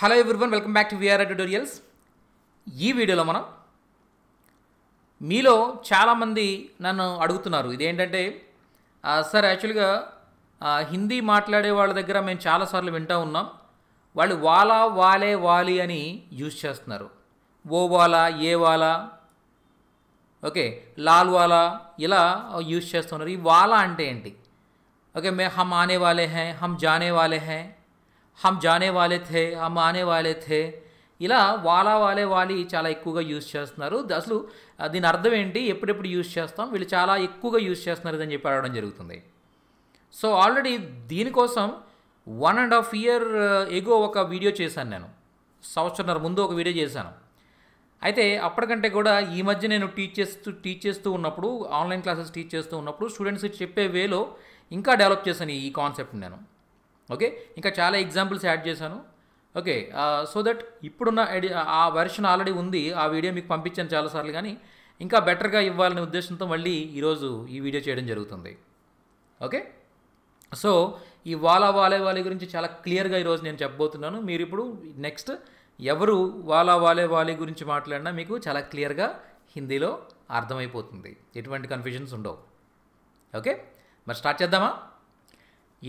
hello everyone welcome back to VR tutorials ఈ వీడియోలో మనం మీలో చాలామంది నన్ను అడుగుతున్నారు ఇదేంటంటే సార్ యాక్చువల్గా హిందీ మాట్లాడే వాళ్ళ దగ్గర మేము చాలాసార్లు వింటూ ఉన్నాం వాళ్ళు వాలా వాలే వాలి అని యూజ్ చేస్తున్నారు ఓ వాలా ఏ వాలా ఓకే లాల్ వాలా ఇలా యూజ్ చేస్తున్నారు ఈ వాలా అంటే ఏంటి ఓకే మే హమ్ ఆనే వాలే హే హమ్ జానే వాలే హే హమ్ జానే వాలే థే హమ్ ఆనే వాలే థే ఇలా వాలా వాలే వాలి చాలా ఎక్కువగా యూజ్ చేస్తున్నారు అసలు దీని అర్థం ఏంటి ఎప్పుడెప్పుడు యూజ్ చేస్తాం వీళ్ళు చాలా ఎక్కువగా యూజ్ చేస్తున్నారు అని చెప్పి అడగడం జరుగుతుంది సో ఆల్రెడీ దీనికోసం one and half year ago ఒక వీడియో చేశాను నేను సంవత్సరంన్నర ముందు ఒక వీడియో చేశాను అయితే అప్పటికంటే కూడా ఈ మధ్య నేను టీచ్ చేస్తూ టీచ్ చేస్తూ ఉన్నప్పుడు ఆన్లైన్ క్లాసెస్ టీచ్ చేస్తూ ఉన్నప్పుడు స్టూడెంట్స్ చెప్పే వేలో ఇంకా డెవలప్ చేశాను ఈ కాన్సెప్ట్ నేను ఓకే ఇంకా చాలా ఎగ్జాంపుల్స్ యాడ్ చేశాను ఓకే సో దట్ ఇప్పుడున్న ఆ వెర్షన్ ఆల్రెడీ ఉంది ఆ వీడియో మీకు పంపించాను చాలాసార్లు కానీ ఇంకా బెటర్గా ఇవ్వాలనే ఉద్దేశంతో మళ్ళీ ఈరోజు ఈ వీడియో చేయడం జరుగుతుంది ఓకే సో ఈ వాలా వాలే వాలే గురించి చాలా క్లియర్గా ఈరోజు నేను చెప్పబోతున్నాను మీరు ఇప్పుడు నెక్స్ట్ ఎవరు వాలా వాలే వాలే గురించి మాట్లాడినా మీకు చాలా క్లియర్గా హిందీలో అర్థమైపోతుంది ఎటువంటి కన్ఫ్యూజన్స్ ఉండవు ఓకే మరి స్టార్ట్ చేద్దామా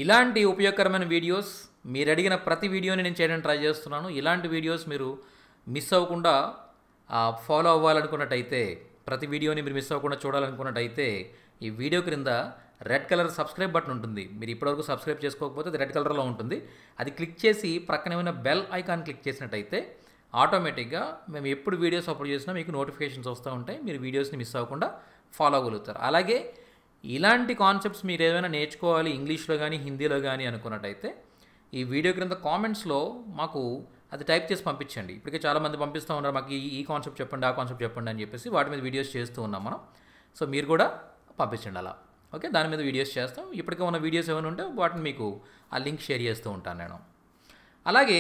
ఇలాంటి ఉపయోగకరమైన వీడియోస్ మీరు అడిగిన ప్రతి వీడియోని నేను చేయడానికి ట్రై చేస్తున్నాను ఇలాంటి వీడియోస్ మీరు మిస్ అవ్వకుండా ఫాలో అవ్వాలనుకున్నట్టయితే ప్రతి వీడియోని మీరు మిస్ అవ్వకుండా చూడాలనుకున్నట్టయితే ఈ వీడియో క్రింద రెడ్ కలర్ సబ్స్క్రైబ్ బటన్ ఉంటుంది మీరు ఇప్పటివరకు సబ్స్క్రైబ్ చేసుకోకపోతే అది రెడ్ కలర్లో ఉంటుంది అది క్లిక్ చేసి ప్రక్కన బెల్ ఐకాన్ క్లిక్ చేసినట్టయితే ఆటోమేటిక్గా మేము ఎప్పుడు వీడియోస్ అప్లోడ్ చేసినా మీకు నోటిఫికేషన్స్ వస్తూ ఉంటాయి మీరు వీడియోస్ని మిస్ అవ్వకుండా ఫాలో అవ్వగలుగుతారు అలాగే ఇలాంటి కాన్సెప్ట్స్ మీరు ఏదైనా నేర్చుకోవాలి ఇంగ్లీష్లో కానీ హిందీలో కానీ అనుకున్నట్టయితే ఈ వీడియో క్రింద కామెంట్స్లో మాకు అది టైప్ చేసి పంపించండి ఇప్పటికే చాలామంది పంపిస్తూ ఉన్నారు మాకు ఈ కాన్సెప్ట్ చెప్పండి ఆ కాన్సెప్ట్ చెప్పండి అని చెప్పేసి వాటి మీద వీడియోస్ చేస్తూ ఉన్నాం మనం సో మీరు కూడా పంపించండి అలా ఓకే దాని మీద వీడియోస్ చేస్తాం ఇప్పటికే ఉన్న వీడియోస్ ఏమైనా ఉంటే వాటిని మీకు ఆ లింక్ షేర్ చేస్తూ ఉంటాను నేను అలాగే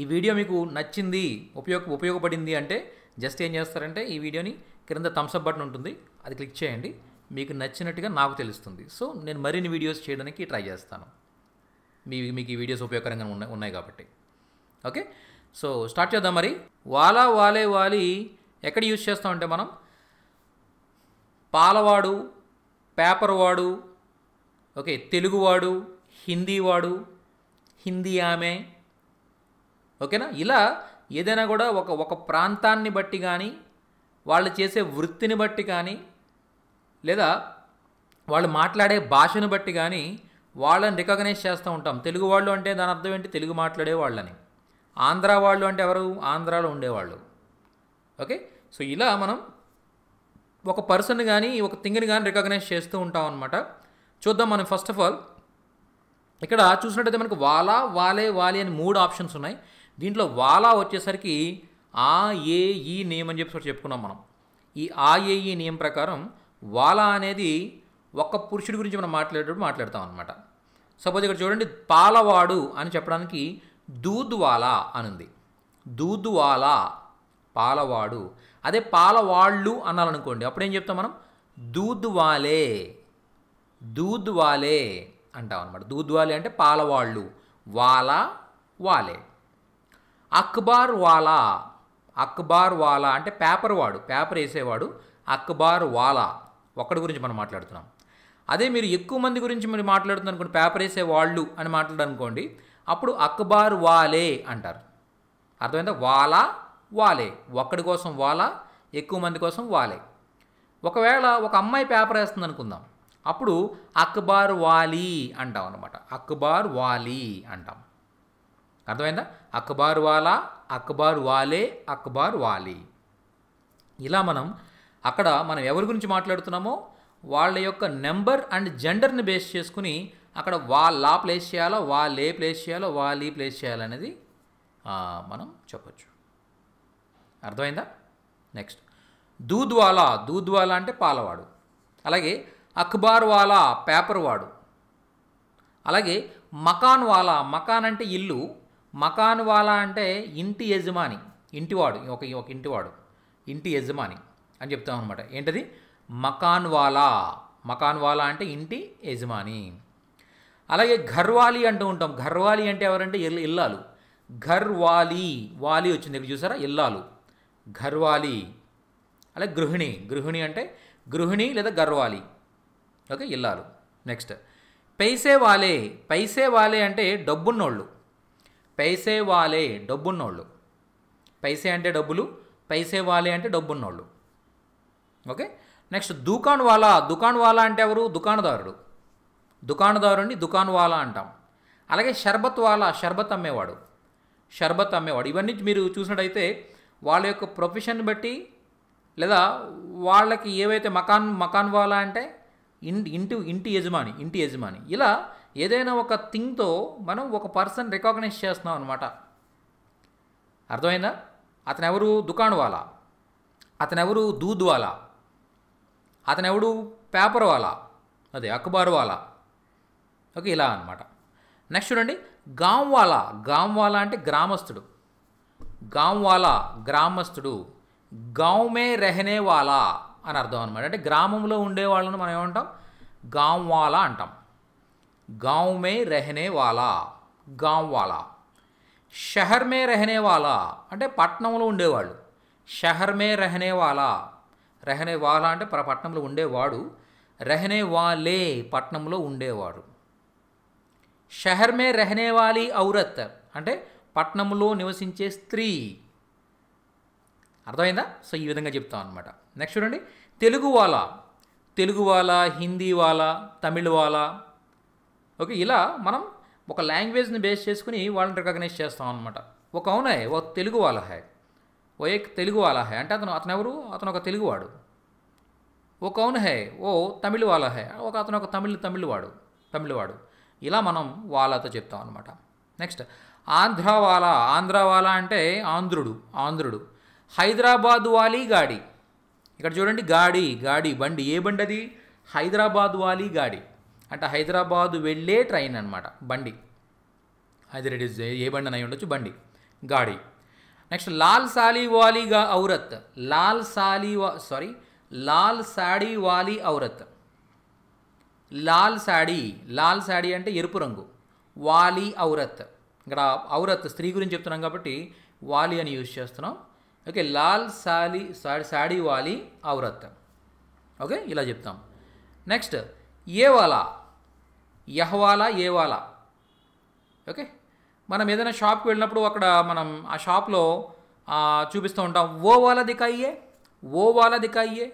ఈ వీడియో మీకు నచ్చింది ఉపయోగ ఉపయోగపడింది అంటే జస్ట్ ఏం చేస్తారంటే ఈ వీడియోని క్రింద థమ్స్అప్ బటన్ ఉంటుంది అది క్లిక్ చేయండి మీకు నచ్చినట్టుగా నాకు తెలుస్తుంది సో నేను మరిన్ని వీడియోస్ చేయడానికి ట్రై చేస్తాను మీ మీకు ఈ వీడియోస్ ఉపయోగకరంగా ఉన్నాయి ఉన్నాయి కాబట్టి ఓకే సో స్టార్ట్ చేద్దాం మరి వాలా వాలే వాలి ఎక్కడ యూజ్ చేస్తామంటే మనం పాలవాడు పేపర్ వాడు ఓకే తెలుగువాడు హిందీ వాడు హిందీ ఆమె ఓకేనా ఇలా ఏదైనా కూడా ఒక ఒక ప్రాంతాన్ని బట్టి కానీ వాళ్ళు చేసే వృత్తిని బట్టి కానీ లేదా వాళ్ళు మాట్లాడే భాషను బట్టి కానీ వాళ్ళని రికగ్నైజ్ చేస్తూ ఉంటాం తెలుగు వాళ్ళు అంటే దాని అర్థం ఏంటి తెలుగు మాట్లాడే వాళ్ళని ఆంధ్ర వాళ్ళు అంటే ఎవరు ఆంధ్రాలో ఉండేవాళ్ళు ఓకే సో ఇలా మనం ఒక పర్సన్ కానీ ఒక థింగ్ని కానీ రికగ్నైజ్ చేస్తూ ఉంటాం అనమాట చూద్దాం మనం ఫస్ట్ ఆఫ్ ఆల్ ఇక్కడ చూసినట్టయితే మనకు వాలా వాలే వాలి అని మూడు ఆప్షన్స్ ఉన్నాయి దీంట్లో వాలా వచ్చేసరికి ఆ ఏ ఈ నియమం అని చెప్పి చెప్పుకున్నాం మనం ఈ ఆ ఏ ఈ నియమం ప్రకారం వాలా అనేది ఒక్క పురుషుడి గురించి మనం మాట్లాడేటప్పుడు మాట్లాడతాం అనమాట సపోజ్ ఇక్కడ చూడండి పాలవాడు అని చెప్పడానికి దూద్వాలా అనుంది దూద్వాలా పాలవాడు అదే పాలవాళ్ళు అనాలనుకోండి అప్పుడేం చెప్తాం మనం దూద్వాలే దూద్వాలే అంటాం అనమాట దూద్వాలే అంటే పాలవాళ్ళు వాలా వాలే అక్బార్ వాలా అక్బార్ వాలా అంటే పేపర్ వాడు పేపర్ వేసేవాడు అక్బార్ వాలా ఒక్కడి గురించి మనం మాట్లాడుతున్నాం అదే మీరు ఎక్కువ మంది గురించి మీరు మాట్లాడుతుంది అనుకోండి పేపర్ వేసే వాళ్ళు అని మాట్లాడనుకోండి అప్పుడు అక్బార్ వాలే అంటారు అర్థమైందా వాలా వాలే ఒక్కడి కోసం వాలా ఎక్కువ మంది కోసం వాలే ఒకవేళ ఒక అమ్మాయి పేపర్ వేస్తుంది అనుకుందాం అప్పుడు అక్బార్ వాలీ అంటాం అనమాట అక్బార్ వాలీ అంటాం అర్థమైందా అక్బార్ వాలా అక్బార్ వాలే అక్బార్ వాలీ ఇలా మనం అక్కడ మనం ఎవరి గురించి మాట్లాడుతున్నామో వాళ్ళ యొక్క నెంబర్ అండ్ జెండర్ని బేస్ చేసుకుని అక్కడ వాళ్ళ ప్లేస్ చేయాలో వాళ్ళు ఏ ప్లేస్ చేయాలో వాళ్ళు ఈ ప్లేస్ చేయాలనేది మనం చెప్పచ్చు అర్థమైందా నెక్స్ట్ దూద్వాలా దూద్వాలా అంటే పాలవాడు అలాగే అఖ్బార్ వాలా పేపర్ వాడు అలాగే మకాన్ వాలా మకాన్ అంటే ఇల్లు మకాన్ వాలా అంటే ఇంటి యజమాని ఇంటివాడు ఒక ఒక ఇంటివాడు ఇంటి యజమాని అని చెప్తాం అనమాట ఏంటది మకాన్వాలా మకాన్వాలా అంటే ఇంటి యజమాని అలాగే ఘర్వాలి అంటూ ఉంటాం ఘర్వాలి అంటే ఎవరంటే ఇల్లాలు ఘర్వాలి వాలి వచ్చింది ఇక్కడ చూసారా ఇల్లాలు ఘర్వాలి అలాగే గృహిణి గృహిణి అంటే గృహిణి లేదా గర్వాలి ఓకే ఇల్లాలు నెక్స్ట్ పైసే వాలే పైసే వాలే అంటే డబ్బున్నోళ్ళు పైసే వాలే డబ్బున్నోళ్ళు పైసే అంటే డబ్బులు పైసే వాలే అంటే డబ్బున్నోళ్ళు ఓకే నెక్స్ట్ దుకాణ్ వాలా దుకాణ్ వాలా అంటే ఎవరు దుకాణదారుడు దుకాణదారుని దుకాణ్ వాలా అంటాం అలాగే షర్బత్ వాలా షర్బత్ అమ్మేవాడు షర్బత్ అమ్మేవాడు ఇవన్నీ మీరు చూసినట్టయితే వాళ్ళ యొక్క ప్రొఫెషన్ బట్టి లేదా వాళ్ళకి ఏవైతే మకాన్ మకాన్ వాలా అంటే ఇంటి ఇంటి యజమాని ఇంటి యజమాని ఇలా ఏదైనా ఒక థింగ్తో మనం ఒక పర్సన్ రికగ్నైజ్ చేస్తున్నాం అనమాట అర్థమైందా అతను ఎవరు దుకాణవాలా అతను ఎవరు దూద్వాలా అతను ఎవడు పేపర్ వాళ్ళ అదే అఖబారు వాళ్ళ ఓకే ఇలా అనమాట నెక్స్ట్ చూడండి గాంవాలా గాంవాలా అంటే గ్రామస్తుడు గాంవాలా గ్రామస్తుడు గాంమే రెహనే వాలా అని అర్థం అనమాట అంటే గ్రామంలో వాళ్ళని మనం ఏమంటాం గాంవాలా అంటాం గాంమే రెహనే వాలా గాంవాలా షహర్మే రెహనే వాలా అంటే పట్నంలో ఉండేవాళ్ళు షహర్మే రెహనే వాలా రెహనే వాలా అంటే పట్టణంలో పట్నంలో ఉండేవాడు రెహనే వాలే పట్నంలో ఉండేవాడు షహర్మే రెహనే వాలి ఔరత్ అంటే పట్నంలో నివసించే స్త్రీ అర్థమైందా సో ఈ విధంగా చెప్తాం అనమాట నెక్స్ట్ చూడండి తెలుగు వాళ్ళ తెలుగు వాళ్ళ హిందీ వాళ్ళ తమిళ వాళ్ళ ఓకే ఇలా మనం ఒక లాంగ్వేజ్ని బేస్ చేసుకుని వాళ్ళని రికగ్నైజ్ చేస్తాం అనమాట ఒక అవునాయ్ ఒక తెలుగు వాళ్ళ హాయ్ ఓ తెలుగు వాలా హే అంటే అతను అతను ఎవరు అతను ఒక తెలుగువాడు ఓ కౌన్ హే ఓ తమిళ వాలా హే ఒక అతను ఒక తమిళ్ తమిళవాడు తమిళవాడు ఇలా మనం వాళ్ళతో చెప్తాం అనమాట నెక్స్ట్ ఆంధ్రవాలా ఆంధ్రవాలా అంటే ఆంధ్రుడు ఆంధ్రుడు హైదరాబాద్ వాలీ గాడి ఇక్కడ చూడండి గాడి గాడి బండి ఏ బండి అది హైదరాబాద్ వాలీ గాడి అంటే హైదరాబాద్ వెళ్ళే ట్రైన్ అనమాట బండి హైదరాబాద్ ఏ బండి అయి ఉండొచ్చు బండి గాడి నెక్స్ట్ లాల్ సాలి వాలీ గా ఔరత్ లాల్ సాలీ వా సారీ లాల్ సాడీ వాలీ ఔరత్ లాల్ సాడీ లాల్ సాడీ అంటే ఎరుపు రంగు వాలీ ఔరత్ ఇక్కడ ఔరత్ స్త్రీ గురించి చెప్తున్నాం కాబట్టి వాలీ అని యూజ్ చేస్తున్నాం ఓకే లాల్ సాలీ సాడీ వాలీ ఔరత్ ఓకే ఇలా చెప్తాం నెక్స్ట్ ఏవాలా యహ్వాలా ఏవాలా ఓకే మనం ఏదైనా షాప్కి వెళ్ళినప్పుడు అక్కడ మనం ఆ షాప్లో చూపిస్తూ ఉంటాం ఓ వాళ్ళ దికాయే ఓ వాళ్ళ దికాయే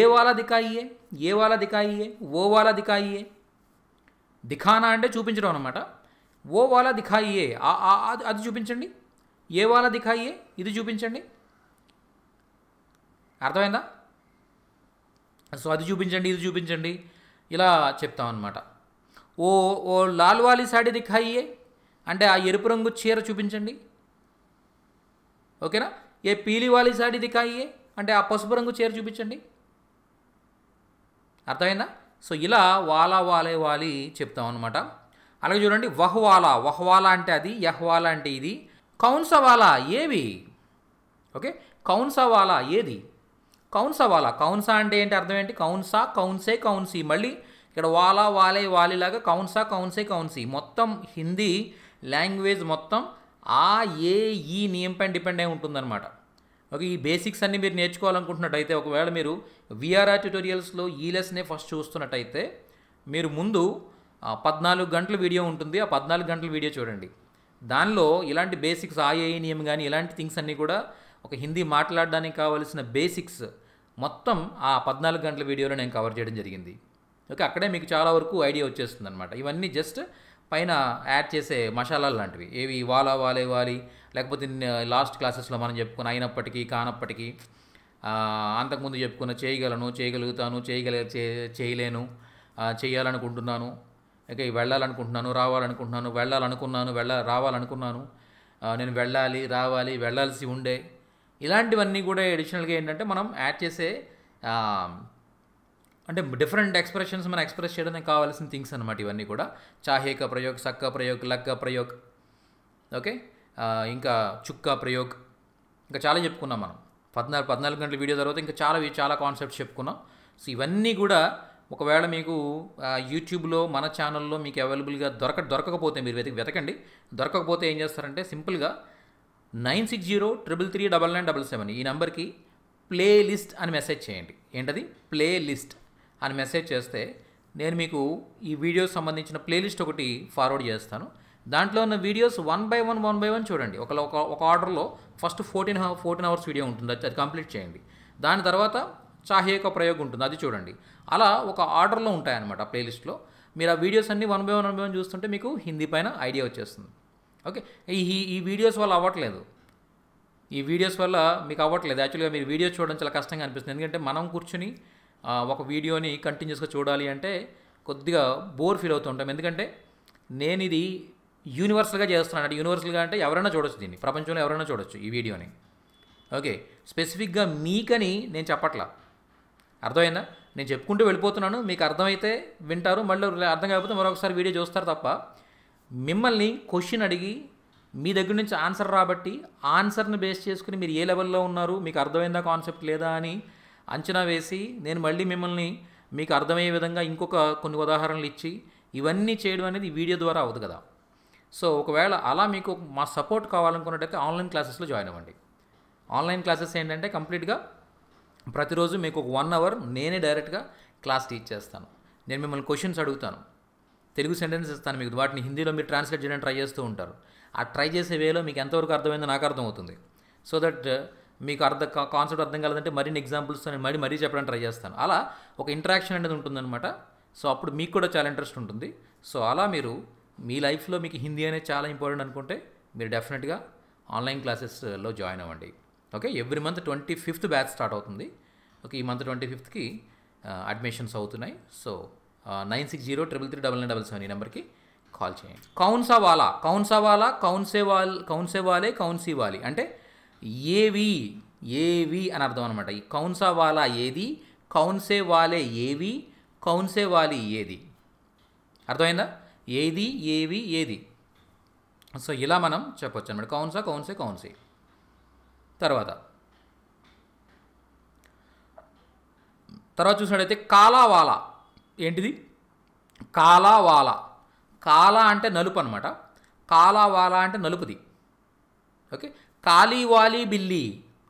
ఏ వాళ్ళ దికాయే ఏ వాళ్ళ దికాయే ఓ వాళ్ళ దికాయే దిఖానా అంటే చూపించడం అనమాట ఓ వాళ్ళ దిఖాయే అది చూపించండి ఏ వాళ్ళ దిఖాయే ఇది చూపించండి అర్థమైందా సో అది చూపించండి ఇది చూపించండి ఇలా చెప్తాం అనమాట ఓ ఓ లాల్వాలి సాడి దిఖాయే అంటే ఆ ఎరుపు రంగు చీర చూపించండి ఓకేనా ఏ పీలివాలి సాడిది కాయే అంటే ఆ పసుపు రంగు చీర చూపించండి అర్థమైందా సో ఇలా వాలా వాలే వాలి చెప్తాం అనమాట అలాగే చూడండి వహ్వాలా వహ్వాలా అంటే అది యహ్వాలా అంటే ఇది కౌన్సవాలా ఏవి ఓకే కౌన్సవాలా ఏది కౌన్సవాలా కౌన్సా అంటే ఏంటి అర్థం ఏంటి కౌన్సా కౌన్సే కౌన్సీ మళ్ళీ ఇక్కడ వాలా వాలే వాలిలాగా కౌన్సా కౌన్సే కౌన్సీ మొత్తం హిందీ లాంగ్వేజ్ మొత్తం ఆ ఏ ఈ నియం పైన డిపెండ్ అయి ఉంటుందన్నమాట ఓకే ఈ బేసిక్స్ అన్నీ మీరు నేర్చుకోవాలనుకుంటున్నట్టయితే ఒకవేళ మీరు విఆర్ఆర్ ట్యూటోరియల్స్లో ఈ లెస్నే ఫస్ట్ చూస్తున్నట్టయితే మీరు ముందు పద్నాలుగు గంటల వీడియో ఉంటుంది ఆ పద్నాలుగు గంటల వీడియో చూడండి దానిలో ఇలాంటి బేసిక్స్ ఆయే నియమ్ కానీ ఇలాంటి థింగ్స్ అన్నీ కూడా ఒక హిందీ మాట్లాడడానికి కావాల్సిన బేసిక్స్ మొత్తం ఆ పద్నాలుగు గంటల వీడియోలో నేను కవర్ చేయడం జరిగింది ఓకే అక్కడే మీకు చాలా వరకు ఐడియా వచ్చేస్తుంది అనమాట ఇవన్నీ జస్ట్ పైన యాడ్ చేసే మసాలాలు లాంటివి ఏవి వాలా వాలే వాలి లేకపోతే లాస్ట్ క్లాసెస్లో మనం చెప్పుకున్న అయినప్పటికీ కానప్పటికీ అంతకుముందు చెప్పుకున్న చేయగలను చేయగలుగుతాను చేయగల చేయలేను చేయాలనుకుంటున్నాను ఇక వెళ్ళాలనుకుంటున్నాను రావాలనుకుంటున్నాను వెళ్ళాలనుకున్నాను వెళ్ళ రావాలనుకున్నాను నేను వెళ్ళాలి రావాలి వెళ్ళాల్సి ఉండే ఇలాంటివన్నీ కూడా ఎడిషనల్గా ఏంటంటే మనం యాడ్ చేసే అంటే డిఫరెంట్ ఎక్స్ప్రెషన్స్ మనం ఎక్స్ప్రెస్ చేయడానికి కావాల్సిన థింగ్స్ అనమాట ఇవన్నీ కూడా చాహేక ప్రయోగ్ సక్క ప్రయోగ్ లక్క ప్రయోగ్ ఓకే ఇంకా చుక్క ప్రయోగ్ ఇంకా చాలా చెప్పుకున్నాం మనం పద్నాలుగు పద్నాలుగు గంటల వీడియో తర్వాత ఇంకా చాలా చాలా కాన్సెప్ట్స్ చెప్పుకున్నాం సో ఇవన్నీ కూడా ఒకవేళ మీకు యూట్యూబ్లో మన ఛానల్లో మీకు అవైలబుల్గా దొరక దొరకకపోతే మీరు వెతికి వెతకండి దొరకకపోతే ఏం చేస్తారంటే సింపుల్గా nine six zero triple three double nine double seven ఈ నెంబర్కి ప్లేలిస్ట్ అని మెసేజ్ చేయండి ఏంటది ప్లేలిస్ట్ అని మెసేజ్ చేస్తే నేను మీకు ఈ వీడియోస్ సంబంధించిన ప్లేలిస్ట్ ఒకటి ఫార్వర్డ్ చేస్తాను దాంట్లో ఉన్న videos one by one one by one చూడండి ఒక ఒక ఆర్డర్లో first fourteen fourteen hours video ఉంటుంది అది కంప్లీట్ చేయండి దాని తర్వాత చాహేక ప్రయోగం ఉంటుంది అది చూడండి అలా ఒక ఆర్డర్లో ఉంటాయన్నమాట ప్లేలిస్ట్లో మీరు ఆ వీడియోస్ అన్నీ one by one one by one చూస్తుంటే మీకు హిందీ పైన ఐడియా వచ్చేస్తుంది ఓకే ఈ ఈ వీడియోస్ వల్ల అవ్వట్లేదు ఈ వీడియోస్ వల్ల మీకు అవ్వట్లేదు యాక్చువల్గా మీరు వీడియోస్ చూడడం చాలా కష్టంగా అనిపిస్తుంది ఎందుకంటే మనం కూర్చుని ఒక వీడియోని కంటిన్యూస్గా చూడాలి అంటే కొద్దిగా బోర్ ఫీల్ ఉంటాం ఎందుకంటే నేను ఇది యూనివర్సల్గా చేస్తున్నాను అంటే యూనివర్సల్గా అంటే ఎవరైనా చూడొచ్చు దీన్ని ప్రపంచంలో ఎవరైనా చూడొచ్చు ఈ వీడియోని ఓకే స్పెసిఫిక్గా మీకని నేను చెప్పట్లా అర్థమైందా నేను చెప్పుకుంటూ వెళ్ళిపోతున్నాను మీకు అర్థమైతే వింటారు మళ్ళీ అర్థం కాకపోతే మరొకసారి వీడియో చూస్తారు తప్ప మిమ్మల్ని క్వశ్చన్ అడిగి మీ దగ్గర నుంచి ఆన్సర్ రాబట్టి ఆన్సర్ని బేస్ చేసుకుని మీరు ఏ లెవెల్లో ఉన్నారు మీకు అర్థమైందా కాన్సెప్ట్ లేదా అని అంచనా వేసి నేను మళ్ళీ మిమ్మల్ని మీకు అర్థమయ్యే విధంగా ఇంకొక కొన్ని ఉదాహరణలు ఇచ్చి ఇవన్నీ చేయడం అనేది వీడియో ద్వారా అవ్వదు కదా సో ఒకవేళ అలా మీకు మా సపోర్ట్ కావాలనుకున్నట్టయితే ఆన్లైన్ క్లాసెస్లో జాయిన్ అవ్వండి ఆన్లైన్ క్లాసెస్ ఏంటంటే కంప్లీట్గా ప్రతిరోజు మీకు ఒక వన్ అవర్ నేనే డైరెక్ట్గా క్లాస్ టీచ్ చేస్తాను నేను మిమ్మల్ని క్వశ్చన్స్ అడుగుతాను తెలుగు సెంటెన్స్ ఇస్తాను మీకు వాటిని హిందీలో మీరు ట్రాన్స్లేట్ చేయడానికి ట్రై చేస్తూ ఉంటారు ఆ ట్రై చేసే వేలో మీకు ఎంతవరకు అర్థమైందో నాకు అర్థమవుతుంది సో దట్ మీకు అర్థ కాన్సెప్ట్ అర్థం కాలేదంటే మరిన్ని ఎగ్జాంపుల్స్ నేను మరీ మరీ చెప్పడానికి ట్రై చేస్తాను అలా ఒక ఇంటరాక్షన్ అనేది ఉంటుందన్నమాట సో అప్పుడు మీకు కూడా చాలా ఇంట్రెస్ట్ ఉంటుంది సో అలా మీరు మీ లైఫ్లో మీకు హిందీ అనేది చాలా ఇంపార్టెంట్ అనుకుంటే మీరు డెఫినెట్గా ఆన్లైన్ క్లాసెస్లో జాయిన్ అవ్వండి okay every month twenty fifth batch start అవుతుంది ఓకే ఈ మంత్ ట్వంటీ ఫిఫ్త్కి అడ్మిషన్స్ అవుతున్నాయి so nine six zero triple three double nine double seven ఈ నెంబర్కి కాల్ చేయండి కౌన్సా వాలా కౌన్సా వాలా కౌన్సే వాల్ కౌన్సే వాలే కౌన్సీ వాలి అంటే ఏవి ఏవి అని అర్థం అనమాట ఈ కౌన్సా వాలా ఏది కౌన్సే వాలే ఏవి కౌన్సే వాలి ఏది అర్థమైందా ఏది ఏవి ఏది సో ఇలా మనం చెప్పొచ్చు అనమాట కౌన్సా కౌన్సే కౌన్సే తర్వాత తర్వాత చూసినట్టయితే కాలావాలా ఏంటిది కాలావాలా కాలా అంటే నలుపు అనమాట కాలావాలా అంటే నలుపుది ఓకే కాలి బిల్లి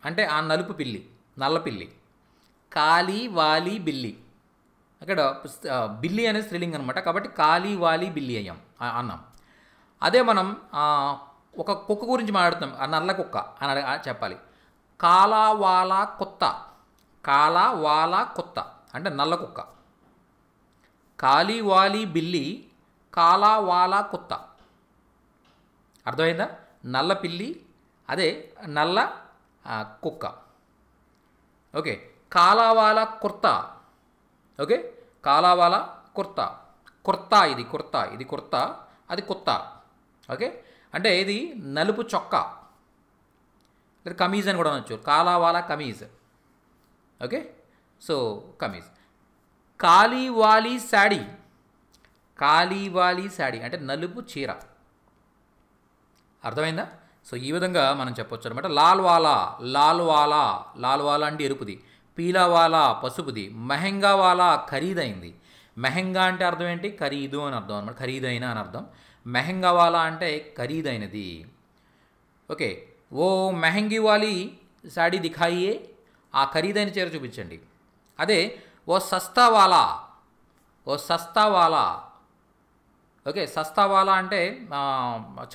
అంటే ఆ నలుపు పిల్లి నల్ల పిల్లి బిల్లి అక్కడ బిల్లి అనేది స్త్రీలింగ్ అనమాట కాబట్టి కాలి బిల్లి అయ్యాం అన్నాం అదే మనం ఒక కుక్క గురించి మాట్లాడుతున్నాం ఆ నల్ల కుక్క అని చెప్పాలి కాలా వాలా కొత్త కాలా వాలా కొత్త అంటే నల్ల కుక్క కాలి బిల్లి కాలా వాలా అర్థమైందా నల్ల పిల్లి అదే నల్ల కుక్క ఓకే కాలావాల కుర్తా ఓకే కాలావాల కుర్తా కుర్తా ఇది కుర్తా ఇది కుర్తా అది కుర్తా ఓకే అంటే ఇది నలుపు చొక్కా లేదా కమీజ్ అని కూడా అనొచ్చు కాలావాల కమీజ్ ఓకే సో కమీజ్ కాలీవాలి శాడీ కాలీవాలి శాడీ అంటే నలుపు చీర అర్థమైందా సో ఈ విధంగా మనం చెప్పొచ్చు అనమాట లాల్వాలా లాల్వాలా లాల్వాలా అంటే ఎరుపుది పీలావాలా పసుపుది మెహంగావాలా ఖరీదైంది మెహంగా అంటే అర్థం ఏంటి ఖరీదు అని అర్థం అనమాట ఖరీదైన అని అర్థం మెహంగావాలా అంటే ఖరీదైనది ఓకే ఓ మెహంగి వాలి సాడీ దిఖాయియే ఆ ఖరీదైన చీర చూపించండి అదే ఓ సస్తావాలా ఓ సస్తావాలా ఓకే సస్తావాలా అంటే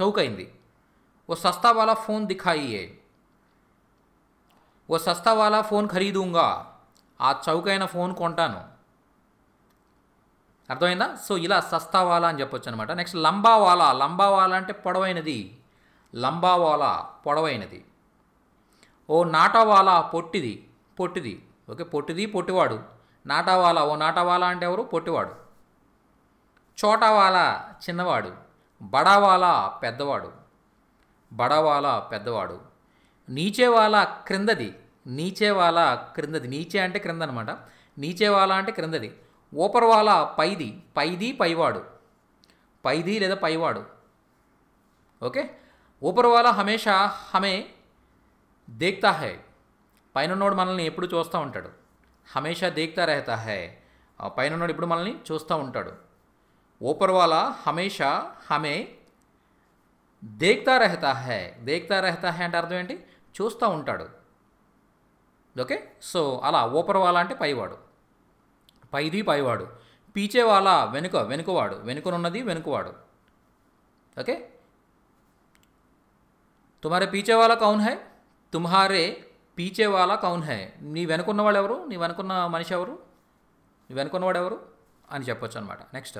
చౌకైంది वो सस्ता वाला फ़ोन दिखाइए ఓ సస్తా వాలా ఫోన్ ఖరీదుంగా ఆ చౌకైన ఫోన్ కొంటాను అర్థమైందా సో ఇలా సస్తావాలా అని చెప్పొచ్చు అనమాట నెక్స్ట్ లంబావాలా లంబావాలా అంటే పొడవైనది లంబావాలా పొడవైనది ఓ నాటావాలా పొట్టిది పొట్టిది ఓకే పొట్టిది పొట్టివాడు నాటావాలా ఓ నాటవాలా అంటే ఎవరు పొట్టివాడు చోటావాలా చిన్నవాడు బడావాలా పెద్దవాడు బడవాల పెద్దవాడు నీచేవాల క్రిందది నీచేవాల క్రిందది నీచే అంటే క్రింద అనమాట నీచేవాల అంటే క్రిందది ఓపర్వాల పైది పైది పైవాడు పైది లేదా పైవాడు ఓకే ఊపర్వాల హమేషా హమే దేక్తా పైన పైనన్నోడు మనల్ని ఎప్పుడు చూస్తూ ఉంటాడు హమేషా దేక్తా రహతా పైన పైనన్నోడు ఇప్పుడు మనల్ని చూస్తూ ఉంటాడు ఊపర్వాల హమేషా హమే దేక్తా రహతా హై దేక్తా రహతా హై అంటే అర్థం ఏంటి చూస్తూ ఉంటాడు ఓకే సో అలా ఓపర్ వాళ్ళ అంటే పైవాడు పైది పైవాడు వాళ్ళ వెనుక వెనుకవాడు వెనుకనున్నది వెనుకవాడు ఓకే తుమారే వాళ్ళ కౌన్ హై తుమ్హారే వాళ్ళ కౌన్ హై నీ వెనుకున్నవాడు ఎవరు నీ వెనుకున్న మనిషి ఎవరు నీ వెనుకున్నవాడు ఎవరు అని చెప్పొచ్చు అనమాట నెక్స్ట్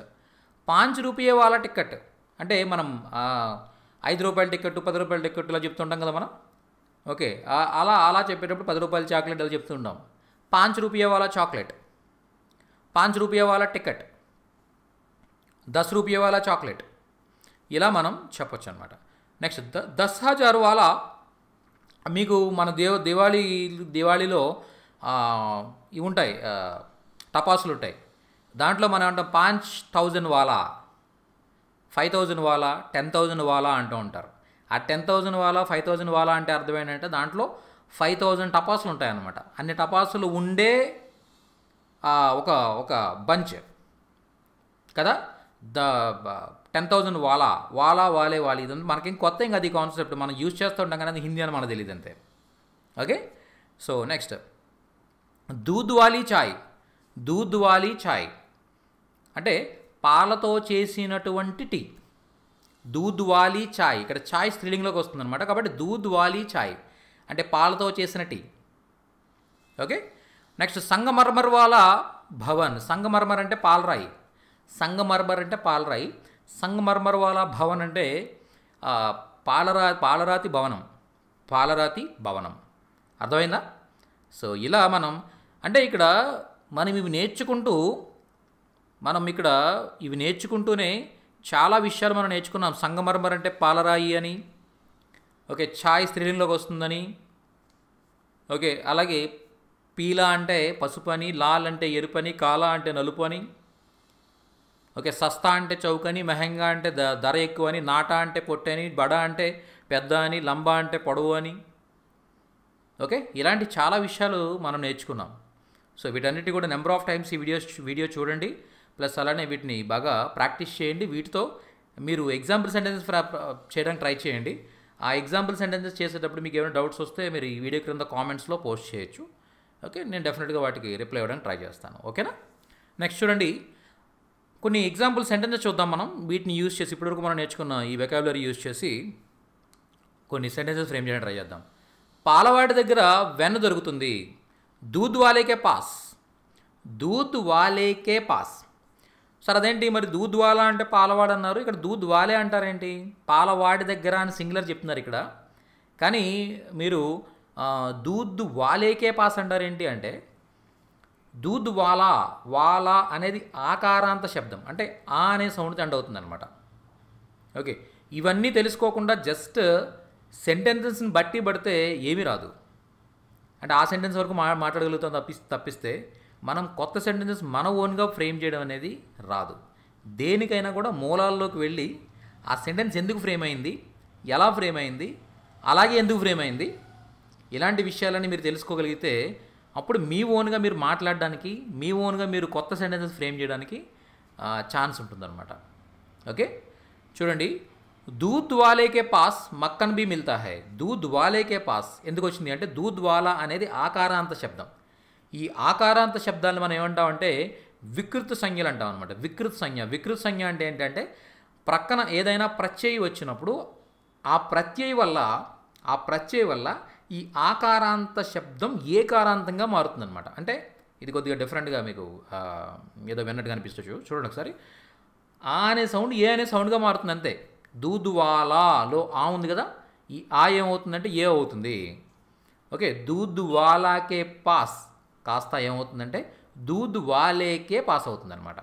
పాంచ్ రూపాయే వాళ్ళ టిక్కెట్ అంటే మనం ఐదు రూపాయల టికెట్ పది రూపాయల టికెట్ ఇలా చెప్తుంటాం కదా మనం ఓకే అలా అలా చెప్పేటప్పుడు పది రూపాయల చాక్లెట్ అలా చెప్తుంటాం పాంచ్ రూపాయ వాళ్ళ చాక్లెట్ పాంచ్ రూపాయ వాళ్ళ టికెట్ దస్ రూపాయ వాళ్ళ చాక్లెట్ ఇలా మనం చెప్పొచ్చు అనమాట నెక్స్ట్ ద దస్ హజారు వాళ్ళ మీకు మన దేవ దివాళీ దివాళీలో ఇవి ఉంటాయి టపాసులు ఉంటాయి దాంట్లో మనం అంటాం పాంచ్ థౌజండ్ వాలా ఫైవ్ థౌజండ్ వాలా టెన్ థౌజండ్ వాలా అంటూ ఉంటారు ఆ టెన్ థౌజండ్ వాలా ఫైవ్ థౌజండ్ వాలా అంటే అర్థం ఏంటంటే దాంట్లో ఫైవ్ థౌజండ్ టపాసులు ఉంటాయన్నమాట అన్ని టపాసులు ఉండే ఒక ఒక బంచ్ కదా ద టెన్ థౌజండ్ వాలా వాలా వాలే వాలి ఇది మనకేం కొత్త ఇంకా అది కాన్సెప్ట్ మనం యూజ్ చేస్తూ ఉంటాం కానీ అది హిందీ అని మనకు తెలియదు అంతే ఓకే సో నెక్స్ట్ దూద్ వాలీ చాయ్ దూద్ వాలీ చాయ్ అంటే పాలతో చేసినటువంటి టీ దూద్ వాలీ ఛాయ్ ఇక్కడ ఛాయ్ స్త్రీలింగ్లోకి వస్తుందన్నమాట కాబట్టి దూద్ వాలీ ఛాయ్ అంటే పాలతో చేసిన టీ ఓకే నెక్స్ట్ సంగమర్మర్ వాళ్ళ భవన్ సంగమర్మర్ అంటే పాలరాయి సంగమర్మర్ అంటే పాలరాయి సంగమర్మర్ వాళ్ళ భవన్ అంటే పాలరా పాలరాతి భవనం పాలరాతి భవనం అర్థమైందా సో ఇలా మనం అంటే ఇక్కడ మనం ఇవి నేర్చుకుంటూ మనం ఇక్కడ ఇవి నేర్చుకుంటూనే చాలా విషయాలు మనం నేర్చుకున్నాం సంగమర్మర్ అంటే పాలరాయి అని ఓకే ఛాయ్ స్త్రీలింగ్లోకి వస్తుందని ఓకే అలాగే పీలా అంటే పసుపు అని లాల్ అంటే ఎరుపు అని కాలా అంటే నలుపు అని ఓకే సస్తా అంటే చౌకని మెహంగా అంటే ద ధర ఎక్కువ అని నాటా అంటే పొట్టని బడ అంటే పెద్ద అని లంబ అంటే పొడవు అని ఓకే ఇలాంటి చాలా విషయాలు మనం నేర్చుకున్నాం సో వీటన్నిటి కూడా నెంబర్ ఆఫ్ టైమ్స్ ఈ వీడియో వీడియో చూడండి ప్లస్ అలానే వీటిని బాగా ప్రాక్టీస్ చేయండి వీటితో మీరు ఎగ్జాంపుల్ సెంటెన్సెస్ చేయడానికి ట్రై చేయండి ఆ ఎగ్జాంపుల్ సెంటెన్సెస్ చేసేటప్పుడు మీకు ఏమైనా డౌట్స్ వస్తే మీరు ఈ వీడియో క్రింద కామెంట్స్లో పోస్ట్ చేయొచ్చు ఓకే నేను డెఫినెట్గా వాటికి రిప్లై ఇవ్వడానికి ట్రై చేస్తాను ఓకేనా నెక్స్ట్ చూడండి కొన్ని ఎగ్జాంపుల్ సెంటెన్సెస్ చూద్దాం మనం వీటిని యూజ్ చేసి ఇప్పటివరకు మనం నేర్చుకున్న ఈ వెకాబులరీ యూజ్ చేసి కొన్ని సెంటెన్సెస్ ఫ్రేమ్ చేయడం ట్రై చేద్దాం పాలవాడి దగ్గర వెన్న దొరుకుతుంది దూద్ వాలేకే పాస్ దూద్ వాలేకే పాస్ సార్ అదేంటి మరి దూద్వాల అంటే పాలవాడు అన్నారు ఇక్కడ దూద్వాలే అంటారేంటి పాలవాడి దగ్గర అని సింగులర్ చెప్తున్నారు ఇక్కడ కానీ మీరు దూద్ వాలేకే పాస్ అంటారేంటి అంటే దూద్ వాలా వాలా అనేది ఆకారాంత శబ్దం అంటే ఆ అనే సౌండ్ ఎండ్ అవుతుందన్నమాట ఓకే ఇవన్నీ తెలుసుకోకుండా జస్ట్ సెంటెన్సెస్ని బట్టి పడితే ఏమీ రాదు అంటే ఆ సెంటెన్స్ వరకు మా మాట్లాడగలుగుతాం తప్పి తప్పిస్తే మనం కొత్త సెంటెన్సెస్ మన ఓన్గా ఫ్రేమ్ చేయడం అనేది రాదు దేనికైనా కూడా మూలాల్లోకి వెళ్ళి ఆ సెంటెన్స్ ఎందుకు ఫ్రేమ్ అయింది ఎలా ఫ్రేమ్ అయింది అలాగే ఎందుకు ఫ్రేమ్ అయింది ఇలాంటి విషయాలన్నీ మీరు తెలుసుకోగలిగితే అప్పుడు మీ ఓన్గా మీరు మాట్లాడడానికి మీ ఓన్గా మీరు కొత్త సెంటెన్సెస్ ఫ్రేమ్ చేయడానికి ఛాన్స్ ఉంటుందన్నమాట ఓకే చూడండి దూద్ వాలేకే పాస్ మక్కన్ బి మిల్తా హై దూద్ వాలేకే పాస్ ఎందుకు వచ్చింది అంటే దూద్ వాలా అనేది ఆకారాంత శబ్దం ఈ ఆకారాంత శబ్దాన్ని మనం ఏమంటామంటే వికృత సంజ్ఞలు అంటాం అనమాట వికృత సంజ్ఞ వికృత సంజ్ఞ అంటే ఏంటంటే ప్రక్కన ఏదైనా ప్రత్యయి వచ్చినప్పుడు ఆ ప్రత్యయ వల్ల ఆ ప్రత్యయ వల్ల ఈ ఆకారాంత శబ్దం ఏకారాంతంగా మారుతుందనమాట అంటే ఇది కొద్దిగా డిఫరెంట్గా మీకు ఏదో విన్నట్టుగా అనిపిస్తుంది చూడండి ఒకసారి ఆ అనే సౌండ్ ఏ అనే సౌండ్గా మారుతుంది అంతే దూద్వాలాలో ఆ ఉంది కదా ఈ ఆ ఏమవుతుందంటే ఏ అవుతుంది ఓకే దూద్వాలాకే పాస్ కాస్త ఏమవుతుందంటే దూద్ వాలేకే పాస్ అవుతుందన్నమాట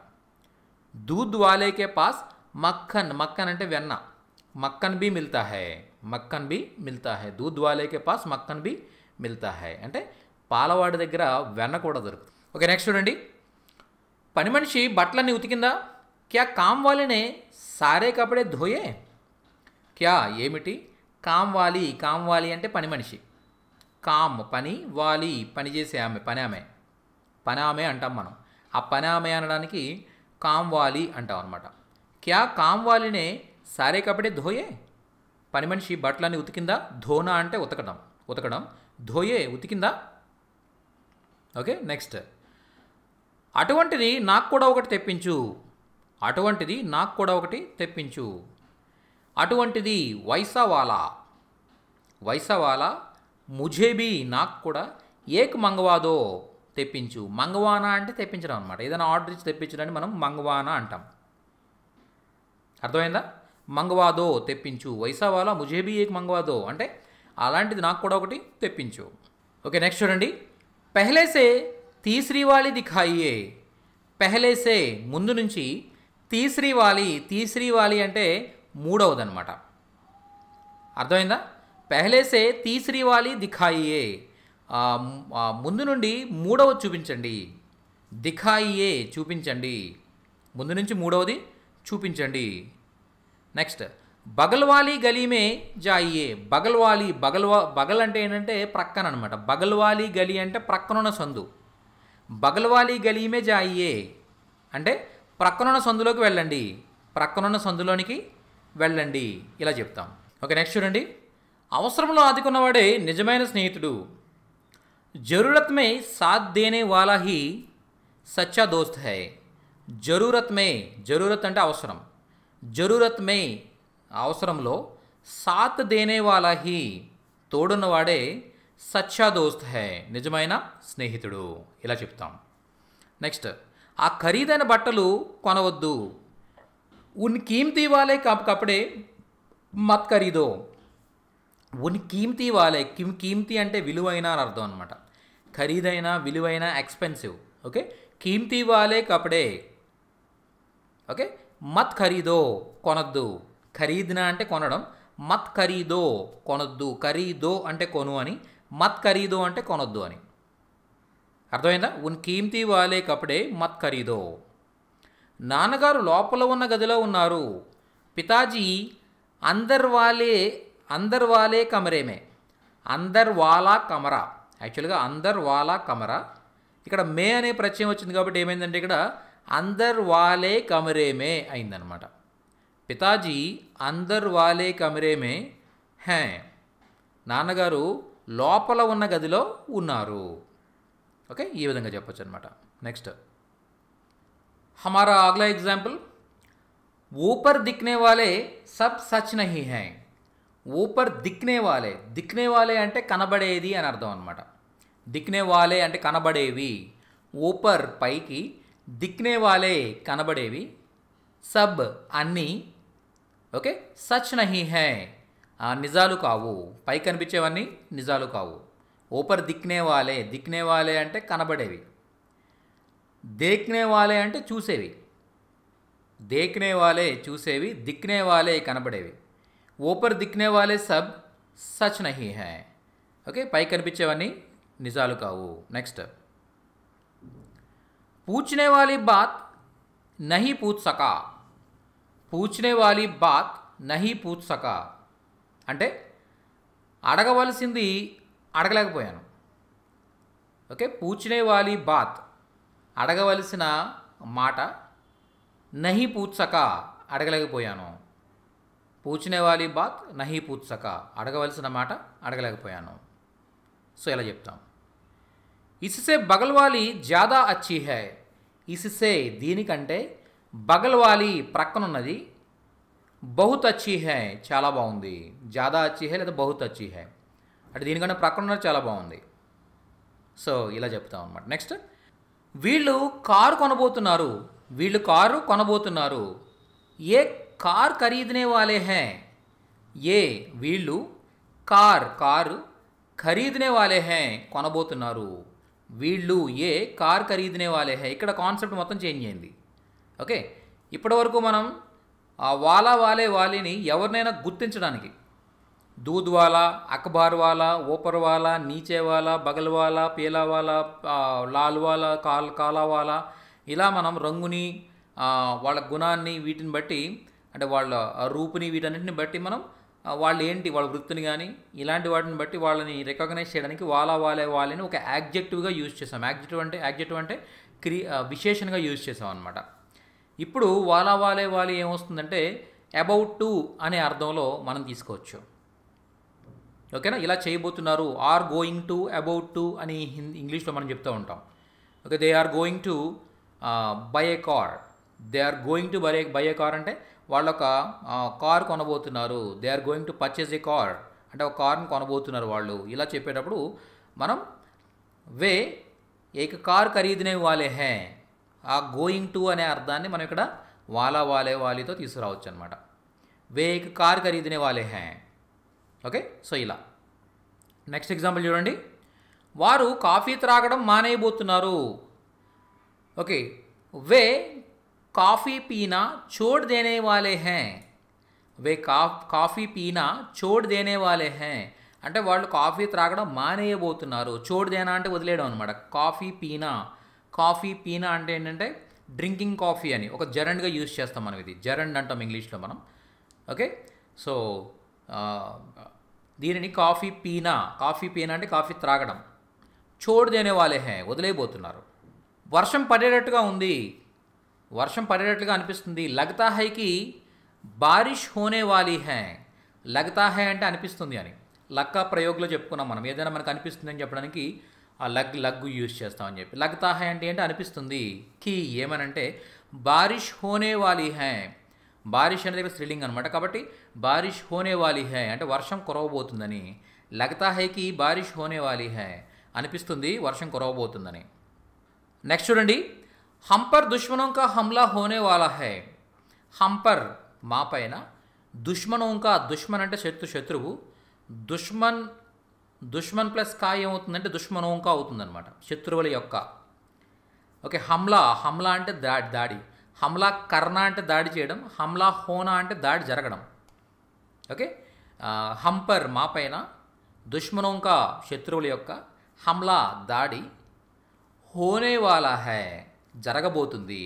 దూద్ వాలేకే పాస్ మక్కన్ మక్కన్ అంటే వెన్న మక్కన్ బి మిల్తా హై మక్కన్ బి మిల్తా హై దూద్ వాలేకే పాస్ మక్కన్ బి మిల్తా హై అంటే పాలవాడి దగ్గర వెన్న కూడా దొరుకుతుంది ఓకే నెక్స్ట్ చూడండి పని మనిషి బట్టలన్నీ ఉతికిందా క్యా కామ్ వాలినే సారే కపడే ధోయే క్యా ఏమిటి కామ్వాలి కామ్వాలి అంటే పని మనిషి కామ్ పని వాలి పనిచేసే ఆమె పని ఆమె పని ఆమె అంటాం మనం ఆ పని ఆమె అనడానికి కామ్వాలి అంటాం అనమాట క్యా కామ్వాలినే సారే కాబట్టి ధోయే పని మనిషి బట్టలని ఉతికిందా ధోనా అంటే ఉతకడం ఉతకడం ధోయే ఉతికిందా ఓకే నెక్స్ట్ అటువంటిది నాకు కూడా ఒకటి తెప్పించు అటువంటిది నాకు కూడా ఒకటి తెప్పించు అటువంటిది వైసవాలా వైసవాలా ముజేబీ నాకు కూడా ఏక్ మంగవాదో తెప్పించు మంగవానా అంటే తెప్పించడం అనమాట ఏదైనా ఆర్డర్ ఇచ్చి తెప్పించడానికి మనం మంగవానా అంటాం అర్థమైందా మంగవాదో తెప్పించు వైసావాలా ముజేబీ ఏక్ మంగవాదో అంటే అలాంటిది నాకు కూడా ఒకటి తెప్పించు ఓకే నెక్స్ట్ చూడండి పెహలేసే తీసరి వాలి దిఖాయియే పెహలేసే ముందు నుంచి తీసరి వాలి తీసరి వాలి అంటే మూడవదనమాట అర్థమైందా పెహలేసే సే తీసరి వాలి దిఖాయియే ముందు నుండి మూడవ చూపించండి దిఖాయియే చూపించండి ముందు నుంచి మూడవది చూపించండి నెక్స్ట్ బగల్వాలి గలీమే జాయియే బగల్వాలి బగల్వా బగల్ అంటే ఏంటంటే ప్రక్కన అనమాట బగల్వాలి గలి అంటే ప్రక్కనున్న సందు బగల్వాలి గలీమే జాయియే అంటే ప్రక్కనున్న సందులోకి వెళ్ళండి ప్రక్కనున్న సందులోనికి వెళ్ళండి ఇలా చెప్తాం ఓకే నెక్స్ట్ చూడండి అవసరంలో ఆదుకున్నవాడే నిజమైన స్నేహితుడు జరూరత్ మే సాత్ దేనే వాలాహి సచ్చా దోస్త్ హై జరూరత్ మే జరూరత్ అంటే అవసరం జరూరత్ మే అవసరంలో సాత్ దేనే వాలాహి తోడున్నవాడే సచ్చా దోస్త్ హై నిజమైన స్నేహితుడు ఇలా చెప్తాం నెక్స్ట్ ఆ ఖరీదైన బట్టలు కొనవద్దు ఉన్ కీమ్తీ వాలే కప్పుడే మత్ ఖరీదో ఉని కీమ్తి వాలే కిమ్ కీమ్తి అంటే విలువైన అని అర్థం అనమాట ఖరీదైన విలువైన ఎక్స్పెన్సివ్ ఓకే కీమ్తి వాలే కపడే ఓకే మత్ ఖరీదో కొనద్దు ఖరీదనా అంటే కొనడం మత్ ఖరీదో కొనొద్దు ఖరీదో అంటే కొను అని మత్ ఖరీదో అంటే కొనొద్దు అని అర్థమైందా ఉన్ కీమ్తి వాలే కపడే మత్ ఖరీదో నాన్నగారు లోపల ఉన్న గదిలో ఉన్నారు పితాజీ అందరి వాళ్ళే అందర్ వాలే కమరేమే అందర్ వాలా కమరా యాక్చువల్గా అందర్ వాలా కమరా ఇక్కడ మే అనే ప్రత్యయం వచ్చింది కాబట్టి ఏమైందంటే ఇక్కడ అందర్ వాలే కమరేమే అయిందనమాట పితాజీ అందర్ వాలే కమరేమే హే నాన్నగారు లోపల ఉన్న గదిలో ఉన్నారు ఓకే ఈ విధంగా చెప్పొచ్చు అనమాట నెక్స్ట్ హమారా అగ్లా ఎగ్జాంపుల్ ఊపర్ దిక్నే వాళ్ళే సబ్ సచ్ నహి హ్యాంగ్ ఊపర్ దిక్నే వాలే దిక్నే వాలే అంటే కనబడేది అని అర్థం అనమాట దిక్నే వాలే అంటే కనబడేవి ఊపర్ పైకి దిక్నే వాలే కనబడేవి సబ్ అన్నీ ఓకే సచ్ నహి హే నిజాలు కావు పై కనిపించేవన్నీ నిజాలు కావు ఊపర్ దిక్నే వాలే దిక్నే వాలే అంటే కనబడేవి దేక్నే వాలే అంటే చూసేవి దేక్నే వాలే చూసేవి దిక్నే వాలే కనబడేవి ఊపర్ దిక్నే వాళ్ళే సబ్ సచ్ నహి హై ఓకే పై కనిపించేవన్నీ నిజాలు కావు నెక్స్ట్ పూచనే వాలీ బాత్ నహి పూచ్ సకా పూచనే వాలీ బాత్ నహి పూచ్ సకా అంటే అడగవలసింది అడగలేకపోయాను ఓకే పూచనే వాలీ బాత్ అడగవలసిన మాట నహి పూచక అడగలేకపోయాను పూచనే వాలి బాత్ నహి పూచక అడగవలసిన మాట అడగలేకపోయాను సో ఇలా చెప్తాం ఇస్సే బగల్వాలి జాదా అచ్చి హే ఇస్సే దీనికంటే బగల్వాలి ప్రక్కనున్నది బహుత్ అచ్చి హే చాలా బాగుంది జాదా అచ్చి హే లేదా బహుత్ అచ్చి హే అంటే దీనికంటే ప్రక్కనున్నది చాలా బాగుంది సో ఇలా చెప్తాం అనమాట నెక్స్ట్ వీళ్ళు కారు కొనబోతున్నారు వీళ్ళు కారు కొనబోతున్నారు ఏ కార్ ఖరీదనే వాళ్ళే హే ఏ వీళ్ళు కార్ కారు ఖరీదనే వాలే హే కొనబోతున్నారు వీళ్ళు ఏ కార్ ఖరీదనే వాలే హే ఇక్కడ కాన్సెప్ట్ మొత్తం చేంజ్ అయింది ఓకే ఇప్పటివరకు మనం ఆ వాలా వాలే వాలిని ఎవరినైనా గుర్తించడానికి దూద్వాలా అక్బార్వాలా వాలా నీచేవాలా బగల్వాలా పేలావాలా లాల్వాలా కాల్ కాలావాలా ఇలా మనం రంగుని వాళ్ళ గుణాన్ని వీటిని బట్టి అంటే వాళ్ళ రూపుని వీటన్నిటిని బట్టి మనం వాళ్ళు ఏంటి వాళ్ళ వృత్తిని కానీ ఇలాంటి వాటిని బట్టి వాళ్ళని రికగ్నైజ్ చేయడానికి వాలా వాలే వాళ్ళని ఒక యాగ్జెక్టివ్గా యూజ్ చేసాం యాగ్జెక్టివ్ అంటే యాగ్జెక్టివ్ అంటే క్రి విశేషణగా యూజ్ చేసాం అనమాట ఇప్పుడు వాలా వాలే వాళ్ళు ఏమొస్తుందంటే అబౌట్ టు అనే అర్థంలో మనం తీసుకోవచ్చు ఓకేనా ఇలా చేయబోతున్నారు are going to about to అని ఇంగ్లీష్లో మనం చెప్తూ ఉంటాం okay they are going to buy a car they are going to buy buy a car అంటే వాళ్ళు ఒక కార్ కొనబోతున్నారు they are going to purchase a car అంటే ఒక కార్ని కొనబోతున్నారు వాళ్ళు ఇలా చెప్పేటప్పుడు మనం వే ఏక కార్ ఖరీదునే వాలే హే ఆ గోయింగ్ టు అనే అర్థాన్ని మనం ఇక్కడ వాలా వాలే వాలీతో తీసుకురావచ్చు అనమాట వే ఏక కార్ ఖరీదునే వాలే హే ఓకే సో ఇలా నెక్స్ట్ ఎగ్జాంపుల్ చూడండి వారు కాఫీ త్రాగడం మానేయబోతున్నారు ఓకే వే కాఫీ పీనా చోడ్ దేనే వాలే హే వే కాఫీ పీనా చోడ్ దేనే వాలే హే అంటే వాళ్ళు కాఫీ త్రాగడం మానేయబోతున్నారు చోడ్ దేనా అంటే వదిలేయడం అనమాట కాఫీ పీనా కాఫీ పీనా అంటే ఏంటంటే డ్రింకింగ్ కాఫీ అని ఒక జరండ్గా యూజ్ చేస్తాం మనం ఇది జరండ్ అంటాం ఇంగ్లీష్లో మనం ఓకే సో దీనిని కాఫీ పీనా కాఫీ పీనా అంటే కాఫీ త్రాగడం చోడు దేనే వాళ్ళే హే వదిలేయబోతున్నారు వర్షం పడేటట్టుగా ఉంది వర్షం పడేటట్లుగా అనిపిస్తుంది లగతా హైకి బారిష్ హోనే వాలి హై లగతా హై అంటే అనిపిస్తుంది అని లక్కా ప్రయోగంలో చెప్పుకున్నాం మనం ఏదైనా మనకు అనిపిస్తుంది అని చెప్పడానికి ఆ లగ్ లగ్గు యూజ్ చేస్తామని చెప్పి లగతా హై అంటే ఏంటి అనిపిస్తుంది కి ఏమనంటే బారిష్ హోనే వాలి హై బారిష్ అనేది ఇక్కడ స్త్రీలింగ్ అనమాట కాబట్టి బారిష్ హోనే వాలి హై అంటే వర్షం కురవబోతుందని లగతా హైకి బారిష్ హోనే వాలి హై అనిపిస్తుంది వర్షం కురవబోతుందని నెక్స్ట్ చూడండి हम पर दुश्मनों का हमला होने वाला है हम पर మా పైన దుష్మణం ఇంకా దుష్మన్ అంటే శత్రు శత్రువు దుష్మన్ దుష్మన్ ప్లస్ కా ఏమవుతుందంటే దుష్మనోంకా అవుతుందన్నమాట శత్రువుల యొక్క ఓకే హమ్లా హమ్లా అంటే దాడి దాడి హమ్లా కర్ణ అంటే దాడి చేయడం హమ్లా హోనా అంటే దాడి జరగడం ఓకే హంపర్ మా పైన దుష్మనోంకా శత్రువుల యొక్క హమ్లా దాడి హోనే వాలా హై జరగబోతుంది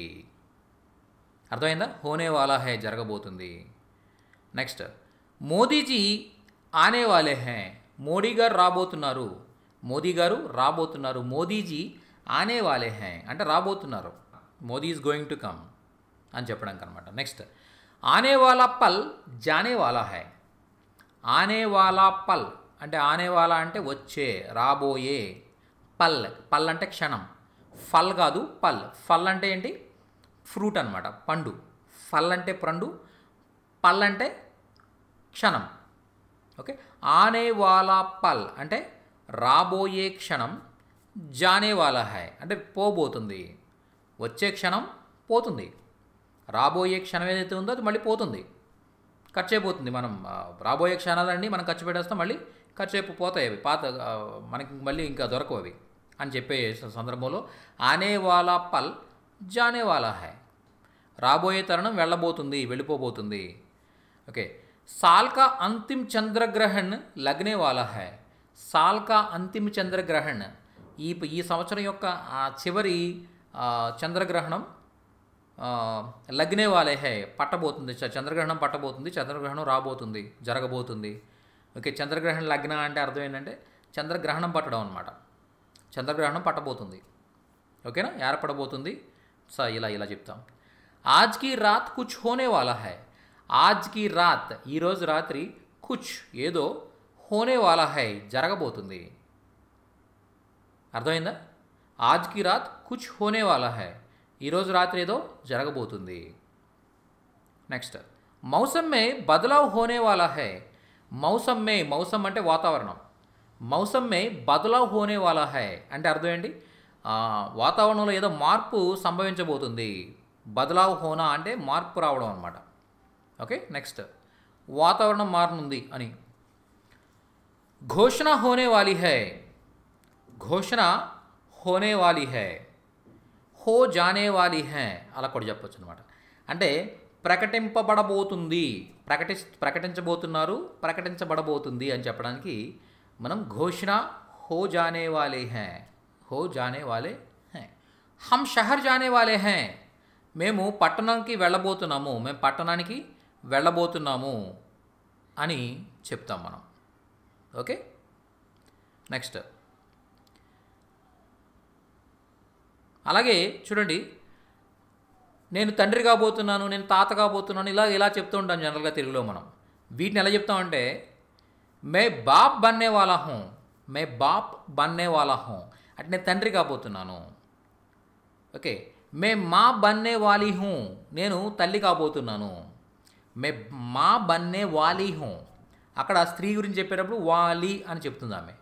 అర్థమైందా హోనే వాలా హే జరగబోతుంది నెక్స్ట్ మోదీజీ ఆనే వాలే హే మోడీ గారు రాబోతున్నారు మోదీ గారు రాబోతున్నారు మోదీజీ ఆనే వాలే హే అంటే రాబోతున్నారు Modi is going to come అని చెప్పడానికి అనమాట నెక్స్ట్ ఆనేవాలా పల్ జానేవాలా హై ఆనేవాలా పల్ అంటే ఆనేవాలా అంటే వచ్చే రాబోయే పల్ పల్ అంటే క్షణం ఫల్ కాదు పల్ ఫల్ అంటే ఏంటి ఫ్రూట్ అనమాట పండు ఫల్ అంటే పండు పల్ అంటే క్షణం ఓకే ఆనేవాలా పల్ అంటే రాబోయే క్షణం జానేవాలా హాయ్ అంటే పోబోతుంది వచ్చే క్షణం పోతుంది రాబోయే క్షణం ఏదైతే ఉందో అది మళ్ళీ పోతుంది ఖర్చు అయిపోతుంది మనం రాబోయే క్షణాలన్నీ మనం ఖర్చు పెట్టేస్తాం మళ్ళీ ఖర్చు అయిపోతాయి అవి పాత మనకి మళ్ళీ ఇంకా దొరకవు అవి అని చెప్పే సందర్భంలో ఆనేవాలా పల్ జానేవాలా హై రాబోయే తరుణం వెళ్ళబోతుంది వెళ్ళిపోబోతుంది ఓకే సాల్కా అంతిమ చంద్రగ్రహణ్ లగ్నే వాలా హై సాల్కా అంతిమ చంద్రగ్రహణ్ ఈ ఈ సంవత్సరం యొక్క చివరి చంద్రగ్రహణం లగ్నే వాలే హై పట్టబోతుంది చంద్రగ్రహణం పట్టబోతుంది చంద్రగ్రహణం రాబోతుంది జరగబోతుంది ఓకే చంద్రగ్రహణ లగ్న అంటే అర్థం ఏంటంటే చంద్రగ్రహణం పట్టడం అనమాట చంద్రగ్రహణం పట్టబోతుంది ఓకేనా ఏర్పడబోతుంది స ఇలా ఇలా చెప్తాం ఆజ్కి రాత్ కుచ్ హోనే వాలా హై ఆజ్కి రాత్ ఈరోజు రాత్రి కుచ్ ఏదో హోనే వాలా హై జరగబోతుంది అర్థమైందా ఆజ్కి రాత్ కుచ్ హోనే వాలా హై ఈరోజు రాత్రి ఏదో జరగబోతుంది నెక్స్ట్ మౌసమ్మే బదలావ్ హోనే వాలా హై మౌసమ్మే మౌసం అంటే వాతావరణం మౌసం మే బదలావ్ హోనే వాలా హై అంటే అర్థం ఏంటి వాతావరణంలో ఏదో మార్పు సంభవించబోతుంది బదలావ్ హోనా అంటే మార్పు రావడం అనమాట ఓకే నెక్స్ట్ వాతావరణం మారనుంది అని ఘోషణ హోనే వాలి హై ఘోషణ హోనే వాలి హై హో జానే వాలి హై అలా కూడా చెప్పొచ్చు అనమాట అంటే ప్రకటింపబడబోతుంది ప్రకటి ప్రకటించబోతున్నారు ప్రకటించబడబోతుంది అని చెప్పడానికి మనం ఘోషణ హో జానే వాలే हैं హో జానే వాలే हैं हम షహర్ జానే వాలే हैं మేము పట్టణానికి వెళ్ళబోతున్నాము మేము పట్టణానికి వెళ్ళబోతున్నాము అని చెప్తాం మనం ఓకే నెక్స్ట్ అలాగే చూడండి నేను తండ్రి కాబోతున్నాను నేను తాత కాబోతున్నాను ఇలా ఇలా చెప్తూ ఉంటాను జనరల్గా తెలుగులో మనం వీటిని ఎలా చెప్తామంటే మే బాప్ బన్నే వాళ్ళ హోం మే బాప్ బన్నే వాళ్ళ హోం అంటే నేను తండ్రి కాబోతున్నాను ఓకే మే మా బన్నే వాలి హోం నేను తల్లి కాబోతున్నాను మే మా బన్నే వాలి హోం అక్కడ స్త్రీ గురించి చెప్పేటప్పుడు వాలి అని చెప్తుంది ఆమె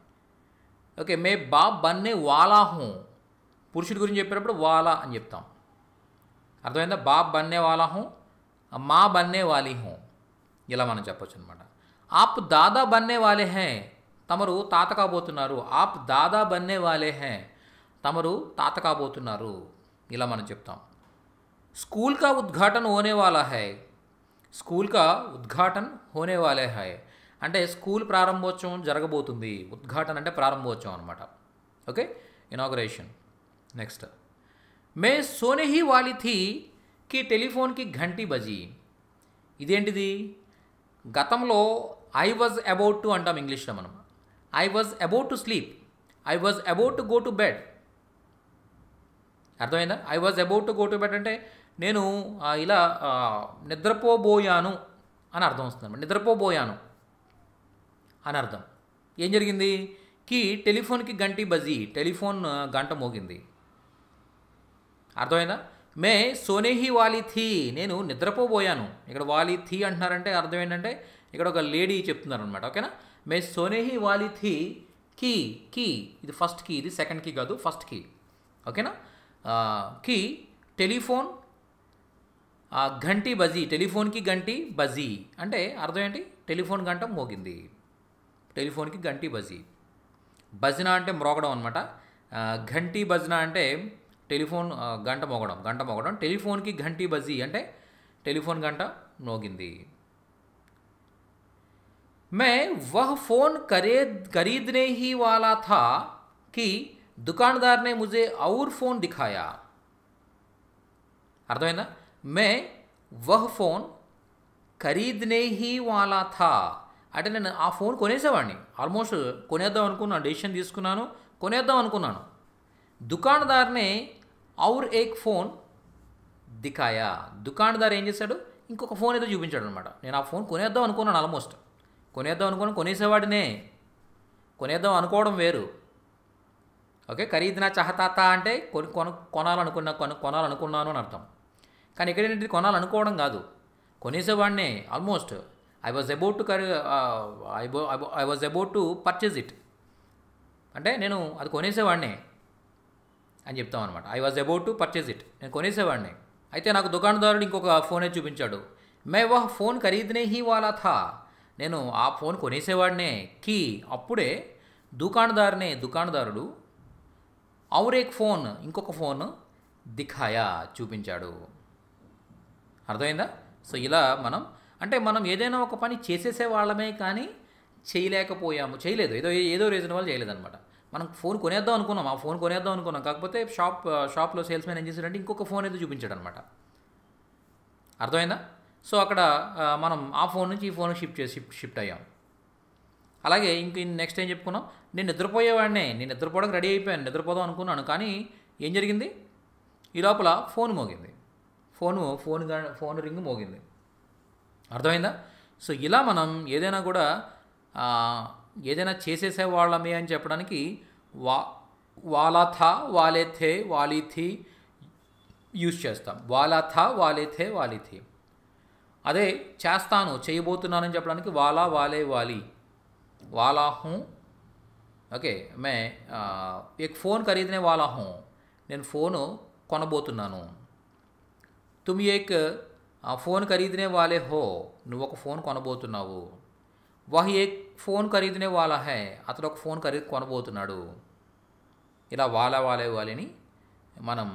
ఓకే మే బాప్ బన్నే వాలా హోం పురుషుడి గురించి చెప్పేటప్పుడు వాలా అని చెప్తాం అర్థమైందా బాప్ బన్నే వాలా హోం మా బన్నే వాలి హోం ఇలా మనం చెప్పొచ్చు అనమాట ఆప్ దాదా బన్నే వాలే హే తమరు తాత కాబోతున్నారు ఆప్ దాదా బన్నే వాలే హే తమరు తాత కాబోతున్నారు ఇలా మనం చెప్తాం స్కూల్ కా ఉద్ఘాటన్ హోనే వాలా హై స్కూల్ కా ఉద్ఘాటన్ హోనే వాలే హై అంటే స్కూల్ ప్రారంభోత్సవం జరగబోతుంది ఉద్ఘాటన అంటే ప్రారంభోత్సవం అనమాట ఓకే ఇనాగరేషన్ నెక్స్ట్ మే సోనేహి హీ వాలి థీ కి టెలిఫోన్కి ఘంటీ బజీ ఇదేంటిది గతంలో ఐ వాజ్ అబౌట్ టు అంటాం ఇంగ్లీష్లో మనం I was about to sleep I was about to go to bed అర్థమైందా I was about to go to bed అంటే నేను ఇలా నిద్రపోబోయాను అని అర్థం వస్తుంది నిద్రపోబోయాను అని అర్థం ఏం జరిగింది కి టెలిఫోన్కి గంటి బజీ టెలిఫోన్ గంట మోగింది అర్థమైందా మే సోనేహి వాలి థీ నేను నిద్రపోబోయాను ఇక్కడ వాలి థీ అంటున్నారంటే అర్థం ఏంటంటే ఇక్కడ ఒక లేడీ చెప్తున్నారు అనమాట ఓకేనా మే సోనేహి వాలిథి కీ కీ ఇది ఫస్ట్ కీ ఇది సెకండ్ కీ కాదు ఫస్ట్ కీ ఓకేనా కీ టెలిఫోన్ ఘంటి బజీ టెలిఫోన్కి గంటి బజీ అంటే అర్థం ఏంటి టెలిఫోన్ గంట మోగింది టెలిఫోన్కి గంటి బజీ భజన అంటే మ్రోగడం అనమాట ఘంటి భజన అంటే టెలిఫోన్ గంట మోగడం గంట మోగడం టెలిఫోన్కి ఘంటి బజీ అంటే టెలిఫోన్ గంట మోగింది మే వహ ఫోన్ కొరిద్నే హి వాలా థ కి దుకాన్దార్ నే ముజే aur ఫోన్ దఖాయా అర్థమైందా మే వహ ఫోన్ కొరిద్నే హి వాలా థ అంటే నా ఫోన్ కొనేసేవాని ఆల్మోస్ట్ కొనేద్దాం అనుకున్నా డిసిషన్ తీసుకున్నాను కొనేద్దాం అనుకున్నాను దుకాన్దార్ నే aur ek ఫోన్ దఖాయా దుకాన్దార్ ఏ ఇచ్చాడు ఇంకొక ఫోన్ ఏదో చూపించాడు అన్నమాట నేను ఆ ఫోన్ కొనేద్దాం అనుకున్నాను ఆల్మోస్ట్ కొనేద్దాం అనుకుని కొనేసేవాడినే కొనేద్దాం అనుకోవడం వేరు ఓకే ఖరీదునా చహతాత అంటే కొని కొన కొనాలనుకున్నా కొను కొనాలనుకున్నాను అని అర్థం కానీ ఇక్కడ ఏంటి కొనాలనుకోవడం కాదు కొనేసేవాడినే almost I was about to carry I I was about to purchase it అంటే నేను అది కొనేసేవాడినే అని చెప్తాం అనమాట I was about to purchase it నేను కొనేసేవాడిని అయితే నాకు దుకాణదారుడు ఇంకొక ఫోనే చూపించాడు మే వా ఫోన్ ఖరీదనే హీ వాలా థా నేను ఆ ఫోన్ కొనేసేవాడినే కి అప్పుడే దుకాణదారునే దుకాణదారుడు ఔరేక్ ఫోన్ ఇంకొక ఫోన్ దిఖాయా చూపించాడు అర్థమైందా సో ఇలా మనం అంటే మనం ఏదైనా ఒక పని చేసేసే వాళ్ళమే కానీ చేయలేకపోయాము చేయలేదు ఏదో ఏదో రీజన్ వల్ల చేయలేదన్నమాట మనం ఫోన్ కొనేద్దాం అనుకున్నాం ఆ ఫోన్ కొనేద్దాం అనుకున్నాం కాకపోతే షాప్ షాప్లో సేల్స్ మ్యాన్ ఏం చేశాడంటే ఇంకొక ఫోన్ అయితే చూపించాడు అనమాట అర్థమైందా సో అక్కడ మనం ఆ ఫోన్ నుంచి ఈ ఫోన్ షిఫ్ట్ చేసి షిఫ్ట్ అయ్యాం అలాగే ఇంక నెక్స్ట్ ఏం చెప్పుకున్నాం నేను నిద్రపోయేవాడినే నేను నిద్రపోవడానికి రెడీ అయిపోయాను నిద్రపోదాం అనుకున్నాను కానీ ఏం జరిగింది ఈ లోపల ఫోన్ మోగింది ఫోను ఫోన్ ఫోన్ రింగ్ మోగింది అర్థమైందా సో ఇలా మనం ఏదైనా కూడా ఏదైనా చేసేసే వాళ్ళమే అని చెప్పడానికి వా వాలాథ వాలేథే వాలిథి యూజ్ చేస్తాం వాలాథ వాలేథే వాలిథి అదే చేస్తాను చేయబోతున్నానని చెప్పడానికి వాలా వాలే వాలి వాలా హూ ఓకే మే ఎక్ ఫోన్ ఖరీదనే వాలా హూ నేను ఫోను కొనబోతున్నాను తుమి ఏక్ ఫోన్ ఖరీదనే వాలే హో నువ్వు ఒక ఫోన్ కొనబోతున్నావు వహ్ ఏక్ ఫోన్ ఖరీదనే వాలా హే అతడు ఒక ఫోన్ ఖరీదు కొనబోతున్నాడు ఇలా వాలా వాలే వాలిని మనం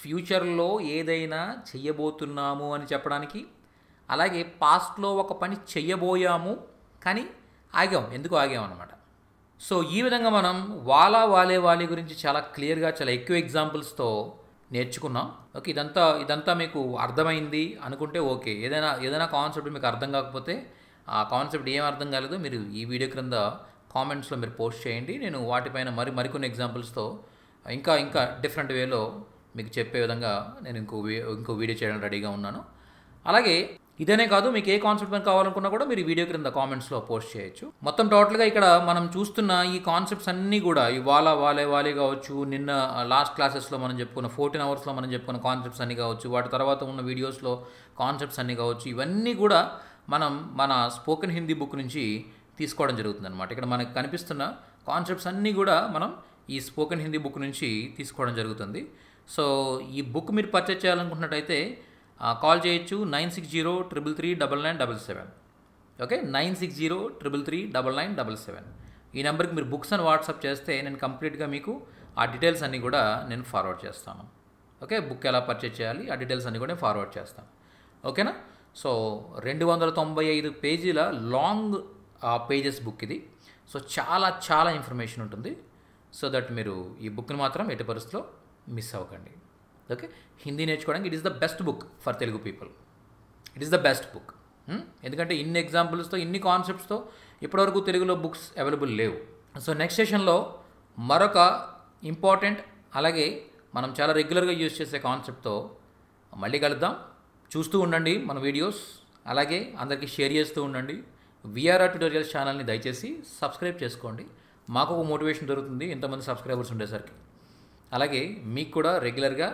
ఫ్యూచర్లో ఏదైనా చెయ్యబోతున్నాము అని చెప్పడానికి అలాగే పాస్ట్లో ఒక పని చెయ్యబోయాము కానీ ఆగాం ఎందుకు ఆగాం అనమాట సో ఈ విధంగా మనం వాలా వాలే వాలి గురించి చాలా క్లియర్గా చాలా ఎక్కువ ఎగ్జాంపుల్స్తో నేర్చుకున్నాం ఓకే ఇదంతా ఇదంతా మీకు అర్థమైంది అనుకుంటే ఓకే ఏదైనా ఏదైనా కాన్సెప్ట్ మీకు అర్థం కాకపోతే ఆ కాన్సెప్ట్ ఏం అర్థం కాలేదు మీరు ఈ వీడియో క్రింద కామెంట్స్లో మీరు పోస్ట్ చేయండి నేను వాటిపైన మరి మరికొన్ని ఎగ్జాంపుల్స్తో ఇంకా ఇంకా డిఫరెంట్ వేలో మీకు చెప్పే విధంగా నేను ఇంకో ఇంకో వీడియో చేయడానికి రెడీగా ఉన్నాను అలాగే ఇదేనే కాదు మీకు ఏ కాన్సెప్ట్ మీద కావాలనుకున్నా కూడా మీరు వీడియో క్రింద కామెంట్స్లో పోస్ట్ చేయొచ్చు మొత్తం టోటల్గా ఇక్కడ మనం చూస్తున్న ఈ కాన్సెప్ట్స్ అన్నీ కూడా ఇవాళ వాలే వాలే కావచ్చు నిన్న లాస్ట్ క్లాసెస్లో మనం చెప్పుకున్న ఫోర్టీన్ అవర్స్లో మనం చెప్పుకున్న కాన్సెప్ట్స్ అన్నీ కావచ్చు వాటి తర్వాత ఉన్న వీడియోస్లో కాన్సెప్ట్స్ అన్నీ కావచ్చు ఇవన్నీ కూడా మనం మన స్పోకెన్ హిందీ బుక్ నుంచి తీసుకోవడం జరుగుతుంది అనమాట ఇక్కడ మనకు కనిపిస్తున్న కాన్సెప్ట్స్ అన్నీ కూడా మనం ఈ స్పోకెన్ హిందీ బుక్ నుంచి తీసుకోవడం జరుగుతుంది సో ఈ బుక్ మీరు పర్చేజ్ చేయాలనుకుంటున్నట్టయితే కాల్ చేయొచ్చు nine six zero triple three double nine double seven okay nine six zero triple three double nine double seven ఈ నెంబర్కి మీరు బుక్స్ అని వాట్సాప్ చేస్తే నేను కంప్లీట్గా మీకు ఆ డీటెయిల్స్ అన్నీ కూడా నేను ఫార్వర్డ్ చేస్తాను ఓకే బుక్ ఎలా పర్చేజ్ చేయాలి ఆ డీటెయిల్స్ అన్నీ కూడా నేను ఫార్వర్డ్ చేస్తాను ఓకేనా సో రెండు వందల తొంభై ఐదు పేజీల లాంగ్ పేజెస్ బుక్ ఇది సో చాలా చాలా ఇన్ఫర్మేషన్ ఉంటుంది సో దట్ మీరు ఈ బుక్ని మాత్రం ఎటు పరిస్థితిలో మిస్ అవ్వకండి ఓకే హిందీ నేర్చుకోవడానికి it is the best book for Telugu people it is the best book ఎందుకంటే ఇన్ని ఎగ్జాంపుల్స్తో ఇన్ని కాన్సెప్ట్స్తో ఇప్పటివరకు తెలుగులో బుక్స్ అవైలబుల్ లేవు సో నెక్స్ట్ సెషన్లో మరొక ఇంపార్టెంట్ అలాగే మనం చాలా రెగ్యులర్గా యూజ్ చేసే కాన్సెప్ట్తో మళ్ళీ కలుద్దాం చూస్తూ ఉండండి మన వీడియోస్ అలాగే అందరికీ షేర్ చేస్తూ ఉండండి విఆర్ఆర్ ట్యూటోరియల్స్ ఛానల్ని దయచేసి సబ్స్క్రైబ్ చేసుకోండి మాకు ఒక మోటివేషన్ దొరుకుతుంది ఇంతమంది సబ్స్క్రైబర్స్ ఉండేసరికి అలాగే మీకు కూడా రెగ్యులర్గా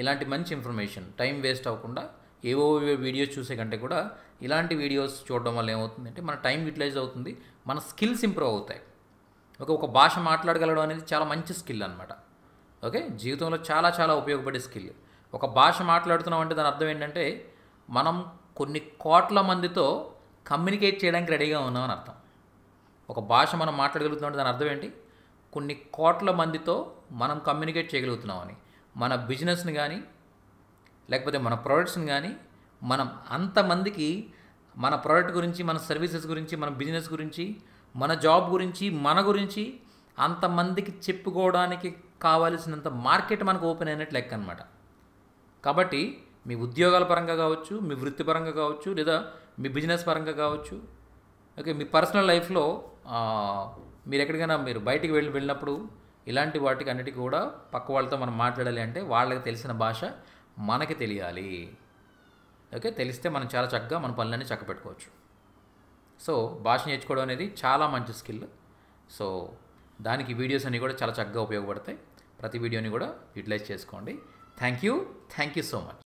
ఇలాంటి మంచి ఇన్ఫర్మేషన్ టైం వేస్ట్ అవ్వకుండా ఏవో వీడియోస్ చూసే కంటే కూడా ఇలాంటి వీడియోస్ చూడడం వల్ల ఏమవుతుందంటే మన టైం యూటిలైజ్ అవుతుంది మన స్కిల్స్ ఇంప్రూవ్ అవుతాయి ఓకే ఒక భాష మాట్లాడగలడం అనేది చాలా మంచి స్కిల్ అనమాట ఓకే జీవితంలో చాలా చాలా ఉపయోగపడే స్కిల్ ఒక భాష మాట్లాడుతున్నాం అంటే దాని అర్థం ఏంటంటే మనం కొన్ని కోట్ల మందితో కమ్యూనికేట్ చేయడానికి రెడీగా ఉన్నామని అర్థం ఒక భాష మనం మాట్లాడగలుగుతున్నాం అంటే దాని అర్థం ఏంటి కొన్ని కోట్ల మందితో మనం కమ్యూనికేట్ చేయగలుగుతున్నామని మన బిజినెస్ని కానీ లేకపోతే మన ప్రోడక్ట్స్ని కానీ మనం అంతమందికి మన ప్రోడక్ట్ గురించి మన సర్వీసెస్ గురించి మన బిజినెస్ గురించి మన జాబ్ గురించి మన గురించి అంతమందికి చెప్పుకోవడానికి కావాల్సినంత మార్కెట్ మనకు ఓపెన్ అయినట్టు లెక్క అనమాట కాబట్టి మీ ఉద్యోగాల పరంగా కావచ్చు మీ వృత్తిపరంగా కావచ్చు లేదా మీ బిజినెస్ పరంగా కావచ్చు ఓకే మీ పర్సనల్ లైఫ్లో మీరు ఎక్కడికైనా మీరు బయటికి వెళ్ళి వెళ్ళినప్పుడు ఇలాంటి వాటికి అన్నిటికీ కూడా పక్క వాళ్ళతో మనం మాట్లాడాలి అంటే వాళ్ళకి తెలిసిన భాష మనకి తెలియాలి ఓకే తెలిస్తే మనం చాలా చక్కగా మన పనులన్నీ చక్క పెట్టుకోవచ్చు సో భాష నేర్చుకోవడం అనేది చాలా మంచి స్కిల్ సో దానికి వీడియోస్ అన్నీ కూడా చాలా చక్కగా ఉపయోగపడతాయి ప్రతి వీడియోని కూడా యూటిలైజ్ చేసుకోండి thank you thank you so much